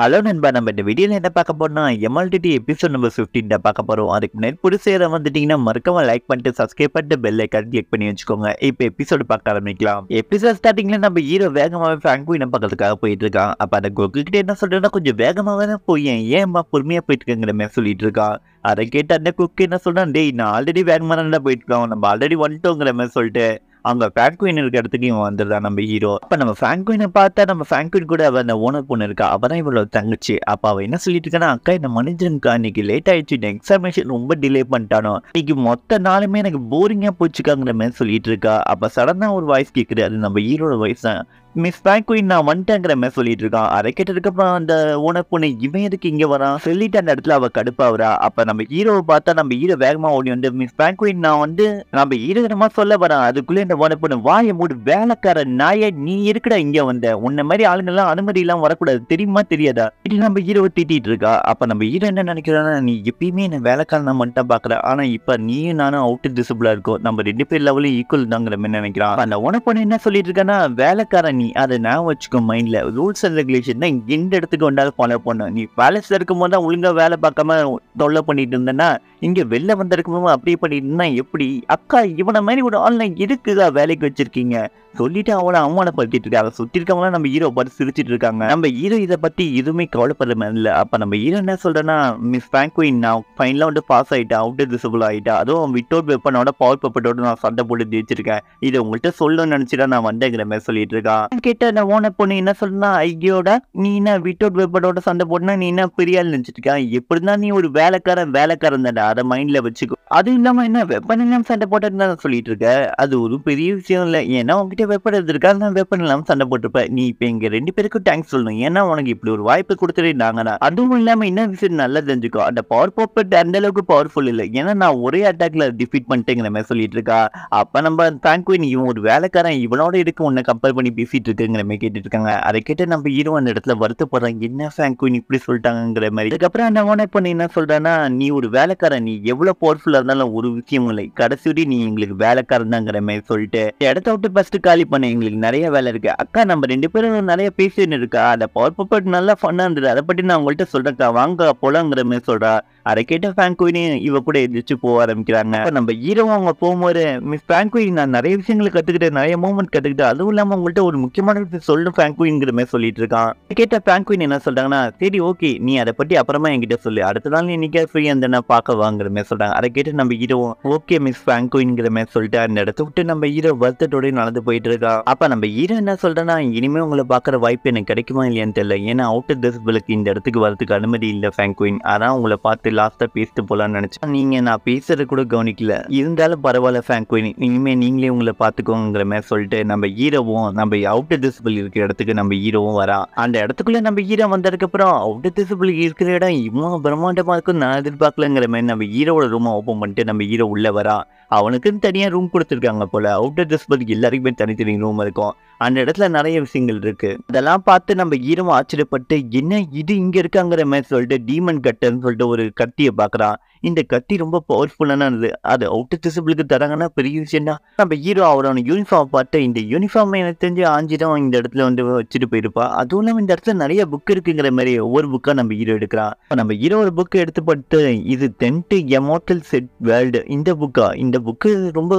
hello நண்பா நம்ம இந்த வீடியோவில் என்ன பார்க்க போறோம்னா எம்எல்டிடி எபிசோட் நம்பர் ஃபிஃப்டீன்ட்டை பார்க்க போகிறோம் அதுக்கு முன்னாடி புதுசேர வந்துட்டிங்கன்னா மறக்காம லைக் பண்ணிட்டு சப்ஸ்கிரைப் பண்ணிட்டு பெல் ஐக்கான் கிளிக் பண்ணி வச்சுக்கோங்க இப்போ எபிசோடு பார்க்க ஆரம்பிக்கலாம் எபிசோட் ஸ்டார்டிங்கில் நம்ம ஹீரோ வேகமாக ஃபேங்குயினை பார்க்கறதுக்காக போயிட்டு இருக்கான் அப்போ அந்த குக்கிட்ட என்ன சொல்கிறேன்னா கொஞ்சம் வேகமாக தான் போய் ஏன்மா பொறுமையாக போயிட்டு இருக்கங்கிற சொல்லிட்டு இருக்கான் அதை கேட்டு அந்த குக் என்ன சொல்கிறான் டேய் நான் ஆல்ரெடி வேகமாக தான் போயிட்டு இருக்கோம் நம்ம ஆல்ரெடி வந்துட்டோங்கிற மாதிரி சொல்லிட்டு அங்க ஃபிராங்க்வின் இருக்க இடத்துக்கு இவன் வந்துருதான் நம்ம ஹீரோ அப்ப நம்ம ஃபிராங்க்வினை பார்த்தா நம்ம ஃபிராங்க்வின் கூட அவ அந்த ஓனர் பொண்ணு இருக்கா அவதான் இவ்வளவு தங்கச்சி அப்ப அவ என்ன சொல்லிட்டு இருக்கானா அக்கா இந்த மனுஷனுக்கு அன்னைக்கு லேட் ஆயிடுச்சு இந்த எக்ஸாமினேஷன் ரொம்ப டிலே பண்ணிட்டானோ இன்னைக்கு மொத்த நாளுமே எனக்கு போரிங்கா போச்சுக்காங்கிற மாதிரி சொல்லிட்டு இருக்கா அப்ப சடனா ஒரு வாய்ஸ் கேக்குது அது நம்ம ஹீரோட வாய்ஸ் தான் மிஸ் பேக்வின் நான் வந்துட்டேங்கிற மாதிரி சொல்லிட்டு இருக்கான் அதை கேட்டதுக்கப்புறம் அந்த ஓனர் பொண்ணு இவன் எதுக்கு இங்கே வரான் சொல்லிட்டு அந்த இடத்துல அவள் கடுப்பாகிறா அப்போ நம்ம ஹீரோவை பார்த்தா நம்ம ஹீரோ வேகமாக ஓடி வந்து மிஸ் பேக்வின் நான் வந்து நம்ம ஈரகரமாக சொல்ல வரான் அதுக்குள்ளே இந்த ஓனர் பொண்ணு வாய மூடு வேலைக்கார நாய நீ இருக்கடா இங்கே வந்த உன்ன மாதிரி அனுமதி அனுமதியெல்லாம் வரக்கூடாது தெரியுமா தெரியாதா இப்படி நம்ம ஹீரோவை திட்டிகிட்டு இருக்கா அப்போ நம்ம ஹீரோ என்ன நினைக்கிறானா நீ எப்பயுமே என்ன வேலைக்காரன் மட்டும் பார்க்கல ஆனால் இப்போ நீயும் நானும் அவுட் டிசிபிளாக இருக்கோம் நம்ம ரெண்டு பேர் லெவலும் ஈக்குவல் தாங்கிற மாதிரி நினைக்கிறான் அந்த ஓனர் பொண்ணு என்ன சொல்லிட்டு இருக்கான்னா வேலைக்காரன் நீ நீ அதை நான் வச்சுக்கோ மைண்டில் ரூல்ஸ் அண்ட் ரெகுலேஷன் தான் எந்த இடத்துக்கு வந்தாலும் ஃபாலோ பண்ணும் நீ பேலஸில் இருக்கும்போது தான் ஒழுங்காக வேலை பார்க்காம தொல்லை பண்ணிட்டு இருந்தேன்னா இங்கே வெளில வந்திருக்கும்போது அப்படியே பண்ணிட்டு இருந்தா எப்படி அக்கா இவனை மாதிரி ஒரு ஆன்லைன் இருக்குதா வேலைக்கு வச்சுருக்கீங்க சொல்லிட்டு அவனை அவமானப்படுத்திட்டு இருக்காங்க சுற்றி இருக்கவங்களாம் நம்ம ஹீரோ பார்த்து சிரிச்சிட்டு இருக்காங்க நம்ம ஹீரோ இதை பற்றி எதுவுமே கவலைப்படுற மாதிரி இல்லை அப்போ நம்ம ஹீரோ என்ன சொல்கிறேன்னா மிஸ் ஃபேங்குவின் நான் ஃபைனலாக வந்து பாஸ் ஆகிட்டேன் அவுட் டிசபிள் ஆகிட்டேன் அதுவும் அவுட் வெப்பனோட பவர் பெப்பட்டோட நான் சண்டை போட்டு ஜெயிச்சிருக்கேன் இதை உங்கள்கிட்ட சொல்லணும்னு நினச்சிட்டா நான் வந்தேங்கிற மாதிரி சொல்லிட்டு இருக்கான் கேட்ட அந்த ஓன பொண்ணு என்ன சொல்லுனா ஐயோட நீ என்ன விட்டோட் வெப்படோட சண்டை போட்டுனா நீ என்ன பெரியாள் நினைச்சிருக்கா எப்படிதான் நீ ஒரு வேலைக்காரன் வேலைக்காரன் தான்டா அதை மைண்ட்ல வச்சுக்கோ அது இல்லாம என்ன வெப்பன் இல்லாம சண்டை போட்டதுன்னு சொல்லிட்டு இருக்க அது ஒரு பெரிய விஷயம் இல்லை ஏன்னா உங்ககிட்ட வெப்பட இருந்திருக்கா நான் வெப்பன் இல்லாம சண்டை போட்டிருப்ப நீ இப்ப இங்க ரெண்டு பேருக்கும் தேங்க்ஸ் சொல்லணும் ஏன்னா உனக்கு இப்படி ஒரு வாய்ப்பு கொடுத்துருந்தாங்கன்னா அதுவும் இல்லாம என்ன விஷயம் நல்லா தெரிஞ்சுக்கோ அந்த பவர் பாப்பட் அந்த அளவுக்கு பவர்ஃபுல் இல்லை ஏன்னா நான் ஒரே அட்டாக்ல டிஃபீட் பண்ணிட்டேங்கிற மாதிரி சொல்லிட்டு இருக்கா அப்ப நம்ம தேங்க்யூ நீ ஒரு வேலைக்காரன் இவனோட இருக்கு உன்னை கம்பேர் பண்ணி பேசி பேசிட்டு இருக்குங்கிற மாதிரி கேட்டுட்டு இருக்காங்க அதை கேட்டு நம்ம ஹீரோ அந்த இடத்துல வருத்தப்படுறாங்க என்ன குயின் இப்படி சொல்லிட்டாங்கிற மாதிரி அதுக்கப்புறம் என்ன ஓனே பண்ணி என்ன சொல்றேன்னா நீ ஒரு வேலைக்காரன் நீ எவ்வளவு பவர்ஃபுல்லா இருந்தாலும் ஒரு விஷயம் இல்லை கடைசி நீ எங்களுக்கு வேலைக்காரன் தாங்கிற மாதிரி சொல்லிட்டு இடத்த விட்டு ஃபர்ஸ்ட் காலி பண்ண எங்களுக்கு நிறைய வேலை இருக்கு அக்கா நம்ம ரெண்டு பேரும் நிறைய பேசிட்டு இருக்கா அதை பவர் பப்பட் நல்லா ஃபன்னா இருந்தது அதை பற்றி நான் உங்கள்கிட்ட சொல்றேன்க்கா வாங்க போலாங்கிற மாதிரி சொல்றா அதை கேட்ட ஃப்ராங்குயினையும் இவ கூட எந்திரிச்சு போக ஆரம்பிக்கிறாங்க நம்ம ஈரோ அவங்க போகும்போது மிஸ் ஃப்ராங்குயின் நான் நிறைய விஷயங்களை கற்றுக்கிட்டேன் நிறைய மூமெண்ட் கற்றுக்கிட்டு அதுவும் இல்லாமல் உங்கள்கிட்ட ஒரு முக்கியமான விஷயம் சொல்லணும் ஃப்ராங்குயின்ங்கிற மாதிரி சொல்லிட்டு இருக்கான் கேட்ட ஃப்ராங்குயின் என்ன சொல்கிறாங்கன்னா சரி ஓகே நீ அதை பற்றி அப்புறமா என்கிட்ட சொல்லு அடுத்த நாள் இன்னைக்கே ஃப்ரீயாக இருந்தேன்னா பார்க்க வாங்குற மாதிரி சொல்கிறாங்க அதை கேட்டு நம்ம ஈரோ ஓகே மிஸ் ஃப்ராங்கோங்கிற மாதிரி சொல்லிட்டு அந்த இடத்த விட்டு நம்ம ஹீரோ வருத்தத்தோடய நடந்து போயிட்டு இருக்கா அப்போ நம்ம ஹீரோ என்ன சொல்கிறேன்னா இனிமேல் உங்களை பார்க்குற வாய்ப்பு எனக்கு கிடைக்குமா இல்லையான்னு தெரியல ஏன்னா அவுட் ஆஃப் திஸ் இந்த இடத்துக்கு வரதுக்கு அனுமதி இல்லை ஃப்ராங்கோயின் அதான் உங்களை பார்த்து லாஸ்ட்டாக பேசிட்டு போகலான்னு நினச்சேன் நீங்கள் நான் பேசுறது கூட கவனிக்கல இருந்தாலும் பரவாயில்ல ஃபேங்க்வின் இனிமேல் நீங்களே உங்களை பார்த்துக்கோங்கிற மாதிரி சொல்லிட்டு நம்ம ஹீரோவும் நம்ம அவுட்டர் டிசிபிள் இருக்கிற இடத்துக்கு நம்ம ஹீரோவும் வரா அந்த இடத்துக்குள்ளே நம்ம ஹீரோ வந்ததுக்கப்புறம் அவுட்டர் டிசிபிள் இருக்கிற இடம் இவ்வளோ பிரம்மாண்டமாக இருக்கும் நான் எதிர்பார்க்கலங்கிற மாதிரி நம்ம ஹீரோட ரூமை ஓப்பன் பண்ணிட்டு நம்ம ஹீரோ உள்ளே வரா அவனுக்குன்னு தனியாக ரூம் கொடுத்துருக்காங்க போல் அவுட்டர் டிசிபிள் எல்லாருக்குமே தனித்தனி ரூம் இருக்கும் அந்த இடத்துல நிறைய விஷயங்கள் இருக்கு அதெல்லாம் பார்த்து நம்ம ஈரம் ஆச்சரியப்பட்டு என்ன இது இங்க இருக்காங்கிற மாதிரி சொல்லிட்டு டீமன் கட்டன்னு சொல்லிட்டு ஒரு கத்தியை பாக்குறான் இந்த கத்தி ரொம்ப பவர்ஃபுல்லானது அது அவுட்டர் டிசிபிளுக்கு தராங்கன்னா பெரிய விஷயம் தான் நம்ம ஹீரோ அவரோட யூனிஃபார்ம் பார்த்து இந்த யூனிஃபார்ம் எனக்கு தெரிஞ்சு ஆஞ்சிடம் இந்த இடத்துல வந்து வச்சுட்டு போயிருப்பா அதுவும் இல்லாமல் இந்த இடத்துல நிறைய புக் இருக்குங்கிற மாதிரி ஒவ்வொரு புக்காக நம்ம ஹீரோ எடுக்கிறான் நம்ம ஹீரோ ஒரு புக் எடுத்து பார்த்து இது டென்ட்டு எமோட்டல் செட் வேர்ல்டு இந்த புக்கா இந்த புக்கு ரொம்ப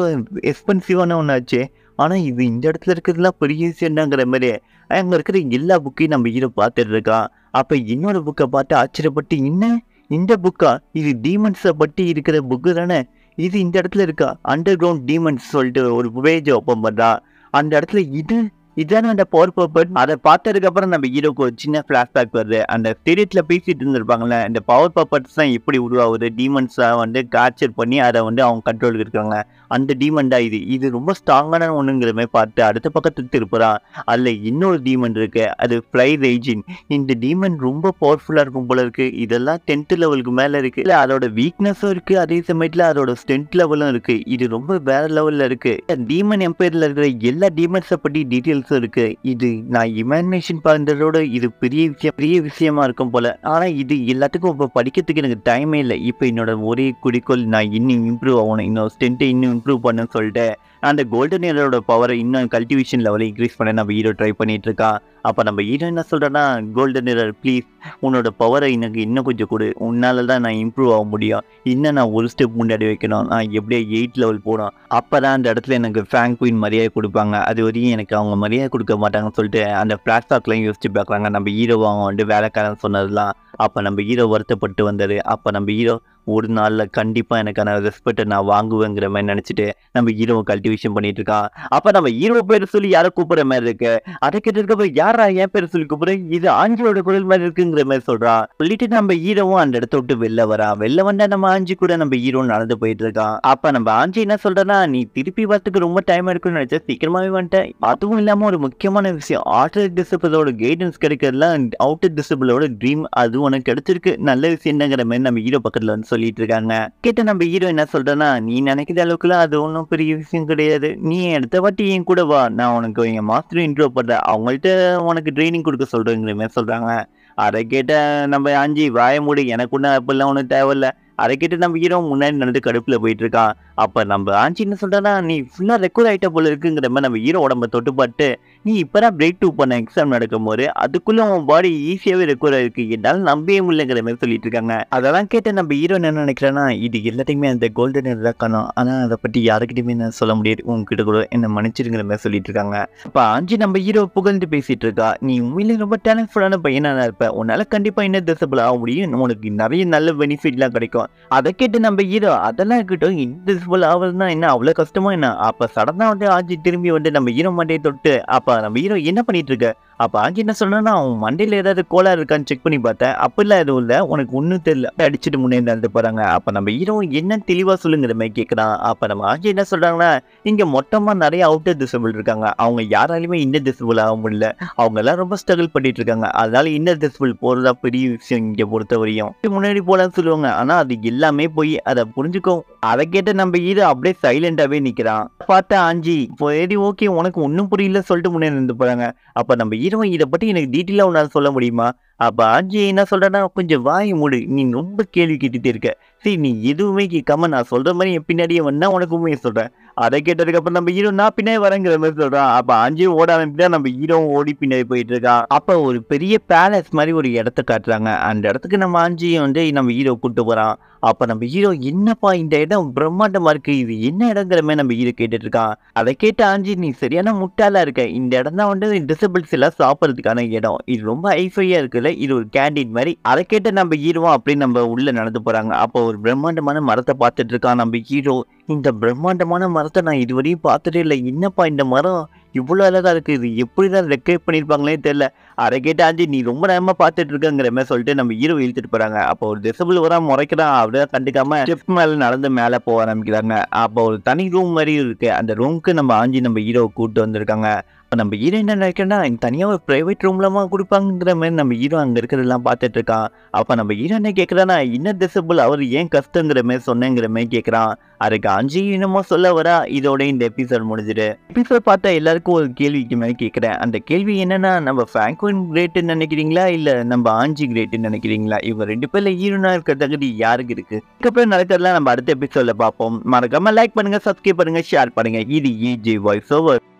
எக்ஸ்பென்சிவான ஒன்று ஆச்சு ஆனால் இது இந்த இடத்துல இருக்கிறதுலாம் பெரிய என்னங்கிற மாதிரி அங்கே இருக்கிற எல்லா புக்கையும் நம்ம ஹீரோ பார்த்துட்டு அப்போ இன்னொரு புக்கை பார்த்து ஆச்சரியப்பட்டு என்ன இந்த புக்கா இது டீமன்ஸை பற்றி இருக்கிற புக்கு தானே இது இந்த இடத்துல இருக்கா அண்டர் கிரவுண்ட் டீமன்ஸ் சொல்லிட்டு ஒரு பேஜ் ஓப்பன் பண்ணுறா அந்த இடத்துல இது இதான் அந்த பவர் பர்பட் அதை பார்த்ததுக்கு அப்புறம் நம்ம ஹீரோக்கு ஒரு சின்ன ஃபிளாஷ்பேக் வருது அந்த பீரியட்ல பேசிட்டு இருந்திருப்பாங்கல்ல இந்த பவர் பர்பட்ஸ் தான் எப்படி உருவாகுது டீமன்ஸாக வந்து கேப்சர் பண்ணி அதை வந்து அவங்க கண்ட்ரோலுக்கு இருக்காங்க அந்த டீமன் தான் இது இது ரொம்ப ஸ்ட்ராங்கான ஒன்றுங்கிற மாதிரி பார்த்து அடுத்த பக்கத்துக்கு திருப்புறான் அதில் இன்னொரு டீமன் இருக்கு அது ஃப்ளை ரெய்ஜின் இந்த டீமன் ரொம்ப பவர்ஃபுல்லாக இருக்கும் போல இருக்கு இதெல்லாம் டென்த் லெவலுக்கு மேலே இருக்கு இல்லை அதோட வீக்னஸும் இருக்கு அதே சமயத்தில் அதோட ஸ்ட்ரென்த் லெவலும் இருக்கு இது ரொம்ப வேற லெவலில் இருக்கு டீமன் எம்பையரில் இருக்கிற எல்லா டீமன்ஸை பற்றி டீட்டெயில்ஸ் சான்ஸ் இருக்குது இது நான் இமேஜினேஷன் பண்றதோட இது பெரிய விஷயம் பெரிய விஷயமா இருக்கும் போல் ஆனால் இது எல்லாத்துக்கும் இப்போ படிக்கிறதுக்கு எனக்கு டைமே இல்லை இப்போ என்னோட ஒரே குறிக்கோள் நான் இன்னும் இம்ப்ரூவ் ஆகணும் இன்னும் ஸ்டென்ட்டை இன்னும் இம்ப்ரூவ் பண்ணணும்னு சொல்லிட்டு அந்த கோல்டன் ஏரோட பவரை இன்னும் கல்டிவேஷன் லெவலில் இன்க்ரீஸ் பண்ண நம்ம ஹீரோ ட்ரை பண்ணிட்டு இருக்கா அப்போ நம்ம ஹீரோ என்ன சொல்கிறேன்னா கோல்டன் ஏரர் ப்ளீஸ் உன்னோட பவரை எனக்கு இன்னும் கொஞ்சம் கொடு உன்னால் தான் நான் இம்ப்ரூவ் ஆக முடியும் இன்னும் நான் ஒரு ஸ்டெப் முன்னாடி வைக்கணும் நான் எப்படியே எயிட் லெவல் போகணும் அப்போ தான் அந்த இடத்துல எனக்கு ஃபேங் குயின் மரியாதை கொடுப்பாங்க அது வரையும் எனக்கு அவங்க மரியாதை கொடுக்க மாட்டாங்கன்னு சொல்லிட்டு அந்த பிளாட்ஃபார்க்லாம் யோசிச்சு பார்க்குறாங்க நம்ம ஹீரோ அவங்க வந்து வேலைக்காரன் சொன்னதுலாம் அப்போ நம்ம ஹீரோ வருத்தப்பட்டு வந்தார் அப்போ நம்ம ஹீரோ ஒரு நாளில் கண்டிப்பாக எனக்கான ரெஸ்பெக்டை நான் வாங்குவேங்கிற மாதிரி நினச்சிட்டு நம்ம ஈரோ கல்டிவேஷன் பண்ணிட்டு இருக்கான் அப்போ நம்ம ஹீரோ பேர் சொல்லி யாரை கூப்பிட்ற மாதிரி இருக்கு அதை கேட்டிருக்கப்ப யாரா என் பேர் சொல்லி கூப்பிட்றேன் இது ஆஞ்சலோட குரல் மாதிரி இருக்குங்கிற மாதிரி சொல்கிறான் சொல்லிட்டு நம்ம ஹீரோவும் அந்த இடத்த விட்டு வெளில வரான் வெளில வந்தால் நம்ம ஆஞ்சி கூட நம்ம ஹீரோ நடந்து போயிட்டு இருக்கான் அப்போ நம்ம ஆஞ்சி என்ன சொல்கிறேன்னா நீ திருப்பி வரத்துக்கு ரொம்ப டைம் எடுக்கணும்னு நினச்சா சீக்கிரமாகவே வந்துட்டேன் அதுவும் இல்லாமல் ஒரு முக்கியமான விஷயம் ஆர்டர் டிசிபிளோட கைடன்ஸ் கிடைக்கிறதுலாம் அவுட்டர் டிசிபிளோட ட்ரீம் அது உனக்கு கிடைச்சிருக்கு நல்ல விஷயம் என்னங்கிற மாதிரி நம்ம ஹீரோ பக்கத்தில் வந்து சொல்லிட்டு இருக்காங்க கேட்ட நம்ம ஹீரோ என்ன சொல்றேன்னா நீ நினைக்கிற அளவுக்குலாம் அது ஒன்றும் பெரிய விஷயம் கிடையாது நீ அடுத்த வாட்டி என் கூட வா நான் உனக்கு என் மாஸ்டர் இன்ட்ரோ பண்றேன் அவங்கள்ட்ட உனக்கு ட்ரைனிங் கொடுக்க சொல்றேங்கிற மாதிரி சொல்றாங்க அதை கேட்ட நம்ம அஞ்சு வாய மூடி எனக்கு ஒன்றும் அப்படிலாம் ஒன்றும் தேவையில்லை அதை கேட்டு நம்ம ஹீரோ முன்னாடி நடந்து கடுப்பில் போயிட்டு இருக்கான் அப்போ நம்ம ஆஞ்சி என்ன சொல்கிறனா நீ ஃபுல்லாக ரெக்கார்ட் ஆகிட்ட போல இருக்குங்கிற மாதிரி நம்ம ஹீரோ உடம்ப தொட்டுப்பாட்டு நீ இப்போ தான் பிரேக் டூ பண்ண எக்ஸாம் நடக்கும் போது அதுக்குள்ளே உன் பாடி ஈஸியாகவே ரெக்கார்ட் ஆகிருக்கு என்னால் நம்பவே முடியலங்கிற மாதிரி சொல்லிட்டு இருக்காங்க அதெல்லாம் கேட்டு நம்ம ஹீரோ என்ன நினைக்கிறேன்னா இது எல்லாத்தையுமே அந்த கோல்டன் தான் காணும் ஆனால் அதை பற்றி யாருக்கிட்டையுமே நான் சொல்ல முடியாது உங்ககிட்ட கூட என்ன மன்னிச்சிருங்கிற மாதிரி சொல்லிட்டு இருக்காங்க இப்போ ஆஞ்சி நம்ம ஹீரோ புகழ்ந்து பேசிட்டு இருக்கா நீ உண்மையிலே ரொம்ப டேலண்ட்ஃபுல்லான பையனாக இருப்ப உன்னால் கண்டிப்பாக என்ன டிசபிள் ஆக முடியும் உனக்கு நிறைய நல்ல பெனிஃபிட்லாம் கிடைக்கும் அதை கேட்டு நம்ம ஹீரோ அதெல்லாம் இருக்கட்டும் இன்விசிபிள் ஆவல்னா என்ன அவ்வளோ கஷ்டமா என்ன அப்போ சடனாக வந்து ஆஜி திரும்பி வந்து நம்ம ஹீரோ மாட்டே தொட்டு அப்போ நம்ம ஹீரோ என்ன பண்ணிட்டு இருக்க அப்போ ஆகி என்ன சொன்னா அவன் மண்டையில் ஏதாவது கோளாறு இருக்கான்னு செக் பண்ணி பார்த்தேன் அப்படிலாம் எதுவும் இல்லை உனக்கு ஒன்றும் தெரியல அடிச்சுட்டு முன்னே நடந்து போகிறாங்க அப்போ நம்ம ஹீரோ என்ன தெளிவாக சொல்லுங்கிற மாதிரி கேட்குறான் அப்போ நம்ம ஆகி என்ன சொல்கிறாங்கன்னா இங்கே மொத்தமாக நிறைய அவுட்டர் டிசபிள் இருக்காங்க அவங்க யாராலையுமே இன்னர் டிசபிள் ஆக முடியல அவங்கெல்லாம் ரொம்ப ஸ்ட்ரகிள் பண்ணிட்டு இருக்காங்க அதனால இன்னர் டிசபிள் போகிறதா பெரிய விஷயம் இங்கே பொறுத்த வரையும் முன்னாடி போகலான்னு சொல்லுவாங்க ஆனால் அது எல்லாமே போய் அதை புரிஞ்சுக்கும் அதை கேட்ட நம்ம ஈரோ அப்படியே சைலண்டாகவே நிற்கிறான் பார்த்தா ஆஞ்சி சரி ஓகே உனக்கு ஒன்றும் புரியல சொல்லிட்டு முன்னேறி நின்று போகிறாங்க அப்போ நம்ம ஹீரோயின் இதை பற்றி எனக்கு டீட்டெயிலாக உன்னால் சொல்ல முடியுமா அப்போ ஆஜி என்ன சொல்கிறேன்னா கொஞ்சம் வாய் மூடு நீ ரொம்ப கேள்வி கேட்டுகிட்டே இருக்க சரி நீ எதுவுமே கேட்காம நான் சொல்கிற மாதிரி என் பின்னாடியே வேணா உனக்கு உண்மையை சொல்கிறேன் அதை கேட்டதுக்கப்புறம் நம்ம ஹீரோ நான் பின்னாடி வரேங்கிற மாதிரி சொல்கிறான் அப்போ ஆஞ்சி ஓட ஆரம்பிட்டு நம்ம ஹீரோவும் ஓடி பின்னாடி போயிட்டு இருக்கான் அப்போ ஒரு பெரிய பேலஸ் மாதிரி ஒரு இடத்த காட்டுறாங்க அந்த இடத்துக்கு நம்ம ஆஞ்சியை வந்து நம்ம ஹீரோ கூப்பிட்டு போகிறான் அப்போ நம்ம ஹீரோ என்னப்பா இந்த இடம் பிரம்மாண்டமாக இருக்குது இது என்ன இடங்கிற மாதிரி நம்ம ஹீரோ கேட்டுட்டு இருக்கான் அதை கேட்ட ஆஞ்சி நீ சரியான முட்டாளாக இருக்க இந்த இடம் தான் வந்து டிசபிள்ஸ் எல்லாம் சாப்பிட்றதுக்கான இடம் இது ரொம்ப ஐஃபையாக இருக்குல்ல இல்லை இது ஒரு கேண்டீன் மாதிரி அதை கேட்டு நம்ம ஹீரோவா அப்படின்னு நம்ம உள்ளே நடந்து போகிறாங்க அப்போ ஒரு பிரம்மாண்டமான மரத்தை பார்த்துட்டு இருக்கான் நம்ம ஹீரோ இந்த பிரம்மாண்டமான மரத்தை நான் இதுவரையும் பார்த்துட்டே இல்லை என்னப்பா இந்த மரம் இவ்வளோ அழகாக இருக்குது இது எப்படி தான் ரெக்கேட் பண்ணியிருப்பாங்களே தெரில அதை கேட்டால் ஆஞ்சி நீ ரொம்ப நேரமாக பார்த்துட்டு இருக்கங்கிற மாதிரி சொல்லிட்டு நம்ம ஹீரோ இழுத்துட்டு போகிறாங்க அப்போ ஒரு திசபிள் வரா முறைக்கிறான் அப்படியே கண்டுக்காம ஸ்டெப் மேலே நடந்து மேலே போக ஆரம்பிக்கிறாங்க அப்போ ஒரு தனி ரூம் மாதிரி இருக்குது அந்த ரூமுக்கு நம்ம ஆஞ்சி நம்ம ஹீரோவை கூப்பிட்டு வந்திருக்காங்க இப்போ நம்ம ஹீரோ என்ன நினைக்கிறேன்னா தனியாக ஒரு ப்ரைவேட் ரூம்லாமா கொடுப்பாங்கிற மாதிரி நம்ம ஹீரோ அங்கே இருக்கிறதெல்லாம் பார்த்துட்டு இருக்கான் அப்போ நம்ம ஹீரோ என்ன கேட்குறான்னா இன்னர் டிசபிள் அவர் ஏன் கஷ்டங்கிற மாதிரி சொன்னேங்கிற மாதிரி கேட்குறான் அதுக்கு அஞ்சு இன்னமோ சொல்ல வரா இதோட இந்த எபிசோட் முடிஞ்சிடு எபிசோட் பார்த்தா எல்லாருக்கும் ஒரு கேள்விக்கு மாதிரி கேட்குறேன் அந்த கேள்வி என்னன்னா நம்ம ஃப்ராங்க்வின் கிரேட்டுன்னு நினைக்கிறீங்களா இல்லை நம்ம ஆஞ்சி கிரேட்டுன்னு நினைக்கிறீங்களா இவங்க ரெண்டு பேரில் ஹீரோனா இருக்கிற தகுதி யாருக்கு இருக்கு இதுக்கப்புறம் நடக்கிறதுலாம் நம்ம அடுத்த எபிசோடில் பார்ப்போம் மறக்காம லைக் பண்ணுங்கள் சப்ஸ்கிரைப் பண்ணுங்கள் ஷேர் பண்ணுங்கள் இது இஜி வாய்ஸ் ஓவர்